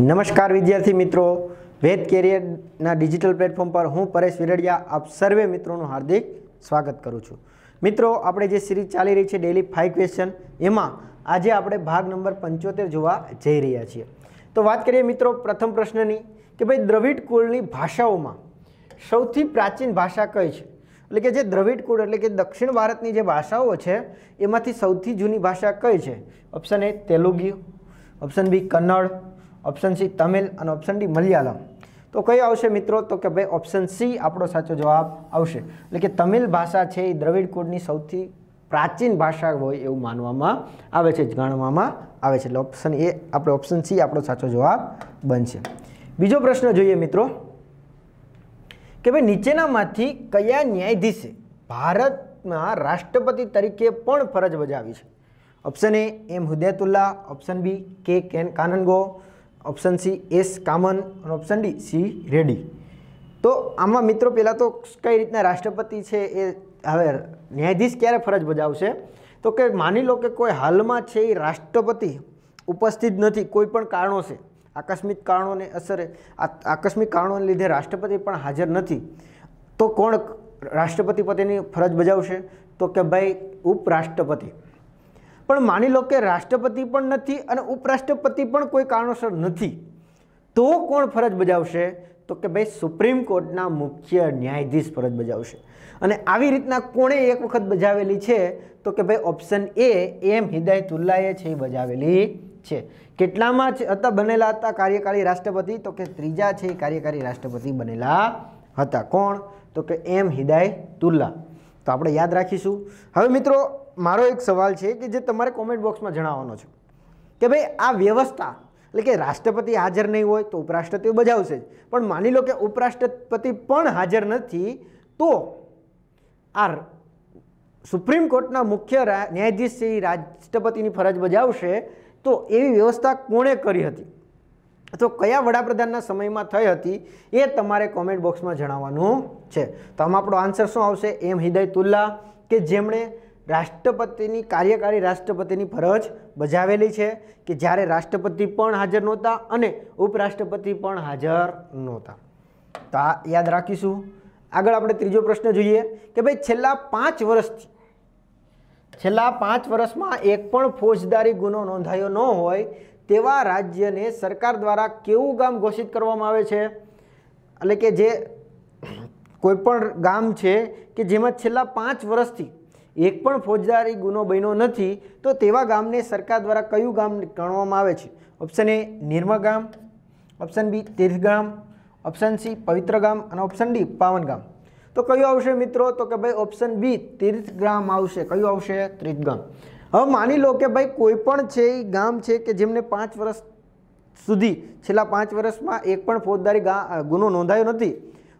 નમસ્કાર વિદ્યાર્થી મિત્રો વેદ કેરિયરના ડિજિટલ પ્લેટફોર્મ પર હું પરેશ વિરડિયા આપ સર્વે મિત્રોનું હાર્દિક સ્વાગત કરું છું મિત્રો આપણે જે સિરીઝ ચાલી રહી છે ડેલી ફાઇવ ક્વેશ્ચન એમાં આજે આપણે ભાગ નંબર પંચોતેર જોવા જઈ રહ્યા છીએ તો વાત કરીએ મિત્રો પ્રથમ પ્રશ્નની કે ભાઈ દ્રવિડ કુળની ભાષાઓમાં સૌથી પ્રાચીન ભાષા કઈ છે એટલે કે જે દ્રવિડ કુળ એટલે કે દક્ષિણ ભારતની જે ભાષાઓ છે એમાંથી સૌથી જૂની ભાષા કઈ છે option A Telugu option B Kannada option C Tamil અને ઓપ્શન ડી મલયાલમ તો કયો આવશે મિત્રો તો કે ભાઈ ઓપ્શન સી આપણો સાચો જવાબ આવશે એટલે કે તમિલ ભાષા છે એ દ્રવિડ કુળની સૌથી પ્રાચીન ભાષા હોય એવું માનવામાં આવે છે ગણવામાં આવે છે એટલે ઓપ્શન એ આપણે ઓપ્શન સી આપણો સાચો જવાબ બનશે બીજો પ્રશ્ન જોઈએ મિત્રો કે ભાઈ નીચેનામાંથી કયા ન્યાયાધીશે ભારતમાં રાષ્ટ્રપતિ તરીકે પણ ફરજ બજાવી છે ઓપ્શન એ એમ હુદેતુલ્લા ઓપ્શન બી કે કેન કાનનગો ઓપ્શન સી એસ કામન અને ઓપ્શન ડી સી રેડી તો આમાં મિત્રો પહેલાં તો કઈ રીતના રાષ્ટ્રપતિ છે એ હવે ન્યાયાધીશ ક્યારે ફરજ બજાવશે તો કે માની લો કે કોઈ હાલમાં છે એ રાષ્ટ્રપતિ ઉપસ્થિત નથી કોઈ પણ કારણો છે આકસ્મિક કારણોને અસરે આકસ્મિક કારણોને લીધે રાષ્ટ્રપતિ પણ હાજર નથી તો કોણ રાષ્ટ્રપતિ પતિની ફરજ બજાવશે તો કે ભાઈ ઉપરાષ્ટ્રપતિ પણ માની લો કે રાષ્ટ્રપતિ પણ નથી અને ઉપરાષ્ટ્રપતિ પણ કોઈ કારણોસર નથી તો કોણ ફરજ બજાવશે તો કે ભાઈ સુપ્રીમ કોર્ટના મુખ્ય ન્યાયાધીશ ફરજ બજાવશે અને આવી રીતના કોણે એક વખત બજાવેલી છે તો કે ભાઈ ઓપ્શન એ એમ હિદાયતુલ્લાએ છે એ બજાવેલી છે કેટલામાં હતા બનેલા હતા કાર્યકારી રાષ્ટ્રપતિ તો કે ત્રીજા છે એ કાર્યકારી રાષ્ટ્રપતિ બનેલા હતા કોણ તો કે એમ હિદાયતુલ્લા તો આપણે યાદ રાખીશું હવે મિત્રો મારો એક સવાલ છે કે જે તમારે કોમેન્ટ બોક્સમાં જણાવવાનો છે કે ભાઈ આ વ્યવસ્થા એટલે કે રાષ્ટ્રપતિ હાજર નહીં હોય તો ઉપરાષ્ટ્રપતિ બજાવશે જ પણ માની લો કે ઉપરાષ્ટ્રપતિ પણ હાજર નથી તો આ સુપ્રીમ કોર્ટના મુખ્ય ન્યાયાધીશ શ્રી રાષ્ટ્રપતિની ફરજ બજાવશે તો એવી વ્યવસ્થા કોણે કરી હતી અથવા કયા વડાપ્રધાનના સમયમાં થઈ હતી એ તમારે કોમેન્ટ બોક્સમાં જણાવવાનું છે તો આમાં આપણો આન્સર શું આવશે એમ હિદાયતુલ્લા કે જેમણે રાષ્ટ્રપતિની કાર્યકારી રાષ્ટ્રપતિની ફરજ બજાવેલી છે કે જ્યારે રાષ્ટ્રપતિ પણ હાજર નહોતા અને ઉપરાષ્ટ્રપતિ પણ હાજર નહોતા તો આ યાદ રાખીશું આગળ આપણે ત્રીજો પ્રશ્ન જોઈએ કે ભાઈ છેલ્લા પાંચ વર્ષથી છેલ્લા પાંચ વર્ષમાં એક પણ ફોજદારી ગુનો નોંધાયો ન હોય તેવા રાજ્યને સરકાર દ્વારા કેવું ગામ ઘોષિત કરવામાં આવે છે એટલે કે જે કોઈપણ ગામ છે કે જેમાં છેલ્લા પાંચ વર્ષથી એક પણ ફોજદારી ગુનો બન્યો નથી તો તેવા ગામને સરકાર દ્વારા કયું ગામ ગણવામાં આવે છે ઓપ્શન એ નિર્મ ગામ ઓપ્શન બી તીર્થગામ ઓપ્શન સી પવિત્ર ગામ અને ઓપ્શન ડી પાવન ગામ તો કયું આવશે મિત્રો તો કે ભાઈ ઓપ્શન બી તીર્થ ગામ આવશે કયું આવશે તીર્થ ગામ હવે માની લો કે ભાઈ કોઈ પણ છે એ ગામ છે કે જેમને પાંચ વર્ષ સુધી છેલ્લા પાંચ વર્ષમાં એક પણ ફોજદારી ગુનો નોંધાયો નથી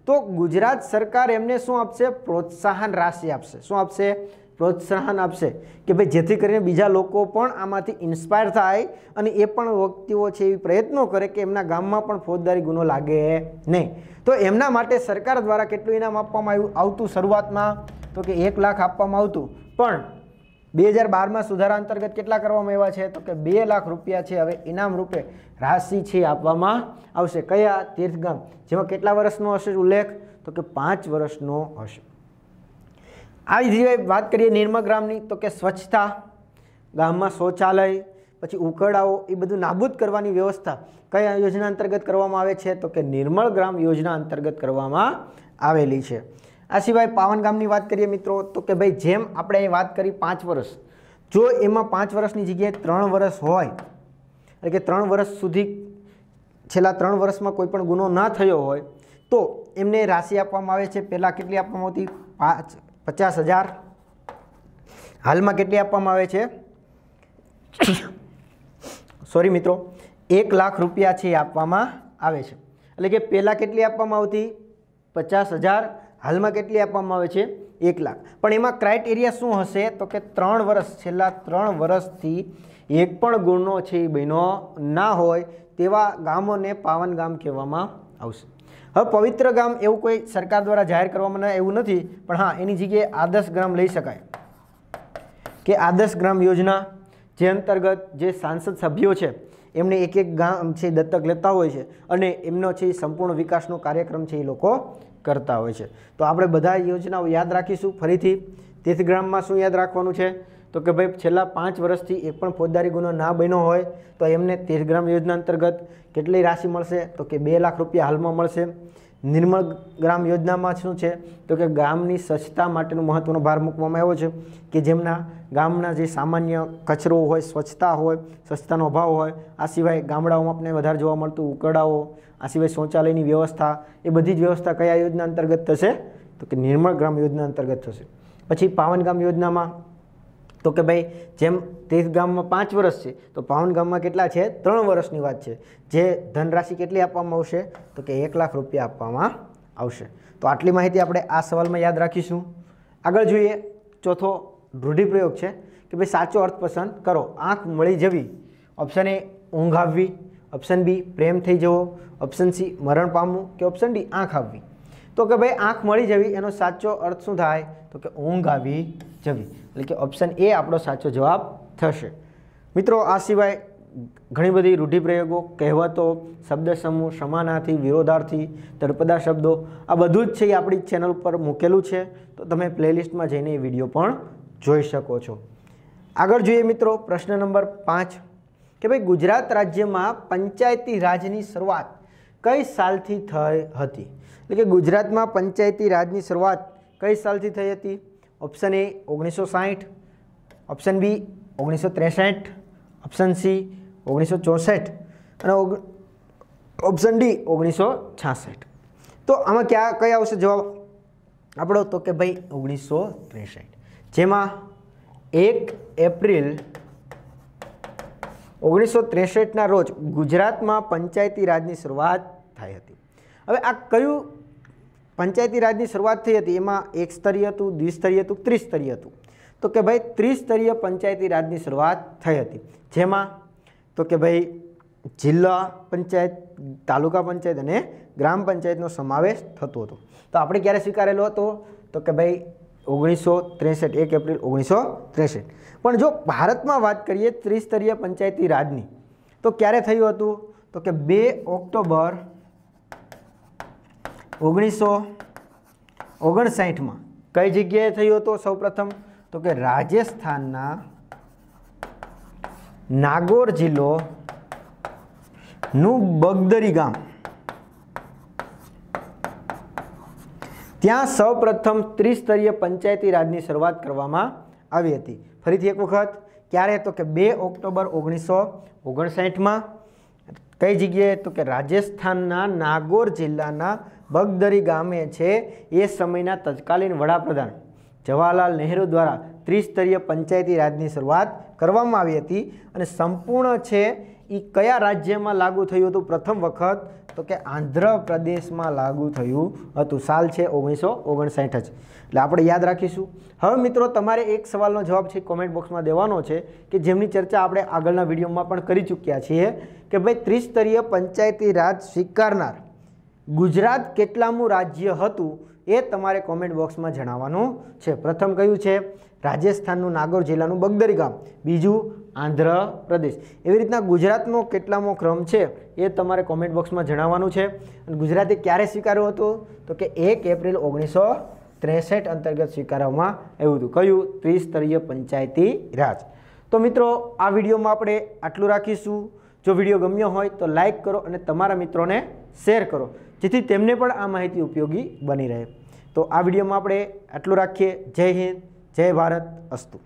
તો ગુજરાત સરકાર એમને શું આપશે પ્રોત્સાહન રાશિ આપશે શું આપશે પ્રોત્સાહન આપશે કે ભાઈ જેથી કરીને બીજા લોકો પણ આમાંથી ઇન્સ્પાયર થાય અને એ પણ વ્યક્તિઓ છે એવી પ્રયત્નો કરે કે એમના ગામમાં પણ ફોજદારી ગુનો લાગે નહીં તો એમના માટે સરકાર દ્વારા કેટલું ઇનામ આપવામાં આવ્યું આવતું શરૂઆતમાં તો કે એક લાખ આપવામાં આવતું પણ બે હજાર બારમાં સુધારા અંતર્ગત કેટલા કરવામાં આવ્યા છે તો કે બે લાખ રૂપિયા છે હવે ઇનામ રૂપે રાશિ છે આપવામાં આવશે કયા તીર્થગામ જેમાં કેટલા વર્ષનો હશે ઉલ્લેખ તો કે પાંચ વર્ષનો હશે આવી સિવાય વાત કરીએ નિર્મળ ગ્રામની તો કે સ્વચ્છતા ગામમાં શૌચાલય પછી ઉકળાઓ એ બધું નાબૂદ કરવાની વ્યવસ્થા કયા યોજના અંતર્ગત કરવામાં આવે છે તો કે નિર્મળ ગ્રામ યોજના અંતર્ગત કરવામાં આવેલી છે આ સિવાય પાવન ગામની વાત કરીએ મિત્રો તો કે ભાઈ જેમ આપણે અહીં વાત કરી પાંચ વર્ષ જો એમાં પાંચ વર્ષની જગ્યાએ ત્રણ વર્ષ હોય એટલે કે ત્રણ વર્ષ સુધી છેલ્લા ત્રણ વર્ષમાં કોઈપણ ગુનો ના થયો હોય તો એમને રાશિ આપવામાં આવે છે પહેલાં કેટલી આપવામાં આવતી પાંચ પચાસ હજાર હાલમાં કેટલી આપવામાં આવે છે સોરી મિત્રો એક લાખ રૂપિયા છે આપવામાં આવે છે એટલે કે પહેલાં કેટલી આપવામાં આવતી પચાસ હજાર હાલમાં કેટલી આપવામાં આવે છે એક લાખ પણ એમાં ક્રાઇટેરિયા શું હશે તો કે ત્રણ વર્ષ છેલ્લા ત્રણ વર્ષથી એક પણ ગુણનો છે એ બહેનો ના હોય તેવા ગામોને પાવન ગામ કહેવામાં આવશે હવે પવિત્ર ગામ એવું કોઈ સરકાર દ્વારા જાહેર કરવામાં એવું નથી પણ હા એની જગ્યાએ આદર્શ ગ્રામ લઈ શકાય કે આદર્શ ગ્રામ યોજના જે અંતર્ગત જે સાંસદ સભ્યો છે એમને એક એક ગામ છે દત્તક લેતા હોય છે અને એમનો છે સંપૂર્ણ વિકાસનો કાર્યક્રમ છે એ લોકો કરતા હોય છે તો આપણે બધા યોજનાઓ યાદ રાખીશું ફરીથી તીર્થગ્રામમાં શું યાદ રાખવાનું છે તો કે ભાઈ છેલ્લા પાંચ વર્ષથી એક પણ ફોજદારી ગુનો ના બન્યો હોય તો એમને તેર ગ્રામ યોજના અંતર્ગત કેટલી રાશિ મળશે તો કે બે લાખ રૂપિયા હાલમાં મળશે નિર્મળ ગ્રામ યોજનામાં શું છે તો કે ગામની સ્વચ્છતા માટેનો મહત્ત્વનો ભાર મૂકવામાં આવ્યો છે કે જેમના ગામના જે સામાન્ય કચરો હોય સ્વચ્છતા હોય સ્વચ્છતાનો અભાવ હોય આ સિવાય ગામડાઓમાં આપણે વધારે જોવા મળતું ઉકરડાઓ આ સિવાય શૌચાલયની વ્યવસ્થા એ બધી જ વ્યવસ્થા કયા યોજના અંતર્ગત થશે તો કે નિર્મળ ગ્રામ યોજના અંતર્ગત થશે પછી પાવન ગામ યોજનામાં તો કે ભાઈ જેમ તીર્થ ગામમાં પાંચ વર્ષ છે તો પાવન ગામમાં કેટલા છે ત્રણ વર્ષની વાત છે જે ધનરાશિ કેટલી આપવામાં આવશે તો કે એક લાખ રૂપિયા આપવામાં આવશે તો આટલી માહિતી આપણે આ સવાલમાં યાદ રાખીશું આગળ જોઈએ ચોથો રૂઢિપ્રયોગ છે કે ભાઈ સાચો અર્થ પસંદ કરો આંખ મળી જવી ઓપ્શન એ ઊંઘ આવવી ઓપ્શન બી પ્રેમ થઈ જવો ઓપ્શન સી મરણ પામવું કે ઓપ્શન ડી આંખ આવવી તો કે ભાઈ આંખ મળી જવી એનો સાચો અર્થ શું થાય તો કે ઊંઘ આવી જવી એટલે કે ઓપ્શન એ આપણો સાચો જવાબ થશે મિત્રો આ સિવાય ઘણી બધી રૂઢિપ્રયોગો કહેવતો શબ્દ સમૂહ સમાનાથી વિરોધાર્થી તળપદા શબ્દો આ બધું જ છે એ આપણી ચેનલ પર મૂકેલું છે તો તમે પ્લેલિસ્ટમાં જઈને એ વિડીયો પણ જોઈ શકો છો આગળ જોઈએ મિત્રો પ્રશ્ન નંબર પાંચ કે ભાઈ ગુજરાત રાજ્યમાં પંચાયતી રાજની શરૂઆત કઈ સાલથી થઈ હતી એટલે કે ગુજરાતમાં પંચાયતી રાજની શરૂઆત કઈ સાલથી થઈ હતી ઓપ્શન એ ઓગણીસો સાહીઠ ઓપ્શન બી ઓગણીસો ત્રેસઠ ઓપ્શન સી ઓગણીસો ચોસઠ અને ઓપ્શન ડી ઓગણીસો છાસઠ તો આમાં ક્યાં કયા આવશે જવાબ આપણો તો કે ભાઈ ઓગણીસો ત્રેસઠ જેમાં એક એપ્રિલ ઓગણીસો ત્રેસઠના રોજ ગુજરાતમાં પંચાયતી રાજની શરૂઆત થાય હતી હવે આ કયું પંચાયતી રાજની શરૂઆત થઈ હતી એમાં એક સ્તરીય હતું દ્વિસ્તરીય હતું ત્રિસ્તરીય હતું તો કે ભાઈ ત્રિસ્તરીય પંચાયતી રાજની શરૂઆત થઈ હતી જેમાં તો કે ભાઈ જિલ્લા પંચાયત તાલુકા પંચાયત અને ગ્રામ પંચાયતનો સમાવેશ થતો હતો તો આપણે ક્યારે સ્વીકારેલો હતો તો કે ભાઈ ઓગણીસો ત્રેસઠ એક એપ્રિલ ઓગણીસો ત્રેસઠ પણ જો ભારતમાં વાત કરીએ ત્રિસ્તરીય પંચાયતી રાજની તો ક્યારે થયું હતું તો કે બે ઓક્ટોબર ઓગણીસો ઓગણસાઠમાં કઈ જગ્યાએ થયો હતો સૌપ્રથમ તો કે રાજસ્થાનના નાગોર જિલ્લો નું બગદરી ગામ ત્યાં સૌપ્રથમ ત્રિસ્તરીય પંચાયતી રાજની શરૂઆત કરવામાં આવી હતી ફરીથી એક વખત ક્યારે તો કે બે ઓક્ટોબર ઓગણીસો ઓગણસાઠમાં કઈ જગ્યાએ તો કે રાજસ્થાનના નાગોર જિલ્લાના બગદરી ગામે છે એ સમયના તત્કાલીન વડાપ્રધાન જવાહરલાલ નહેરુ દ્વારા ત્રિસ્તરીય પંચાયતી રાજની શરૂઆત કરવામાં આવી હતી અને સંપૂર્ણ છે એ કયા રાજ્યમાં લાગુ થયું હતું પ્રથમ વખત તો કે આંધ્રપ્રદેશમાં લાગુ થયું હતું સાલ છે ઓગણીસો ઓગણસાઠ જ એટલે આપણે યાદ રાખીશું હવે મિત્રો તમારે એક સવાલનો જવાબ છે કોમેન્ટ બોક્સમાં દેવાનો છે કે જેમની ચર્ચા આપણે આગળના વિડીયોમાં પણ કરી ચૂક્યા છીએ કે ભાઈ ત્રિસ્તરીય પંચાયતી રાજ સ્વીકારનાર ગુજરાત કેટલામું રાજ્ય હતું એ તમારે કોમેન્ટ બોક્સમાં જણાવવાનું છે પ્રથમ કયું છે રાજસ્થાનનું નાગોર જિલ્લાનું બગદરી ગામ બીજું આંધ્ર પ્રદેશ એવી રીતના ગુજરાતનો કેટલામો ક્રમ છે એ તમારે કોમેન્ટ બોક્સમાં જણાવવાનું છે અને ગુજરાતે ક્યારે સ્વીકાર્યો હતો તો કે એક એપ્રિલ ઓગણીસો ત્રેસઠ અંતર્ગત સ્વીકારવામાં આવ્યું હતું કયું ત્રિસ્તરીય પંચાયતી રાજ તો મિત્રો આ વિડીયોમાં આપણે આટલું રાખીશું જો વિડીયો ગમ્યો હોય તો લાઇક કરો અને તમારા મિત્રોને શેર કરો જેથી તેમને પણ આ માહિતી ઉપયોગી બની રહે તો આ વિડીયોમાં આપણે આટલું રાખીએ જય હિન્દ જય ભારત અસ્તુ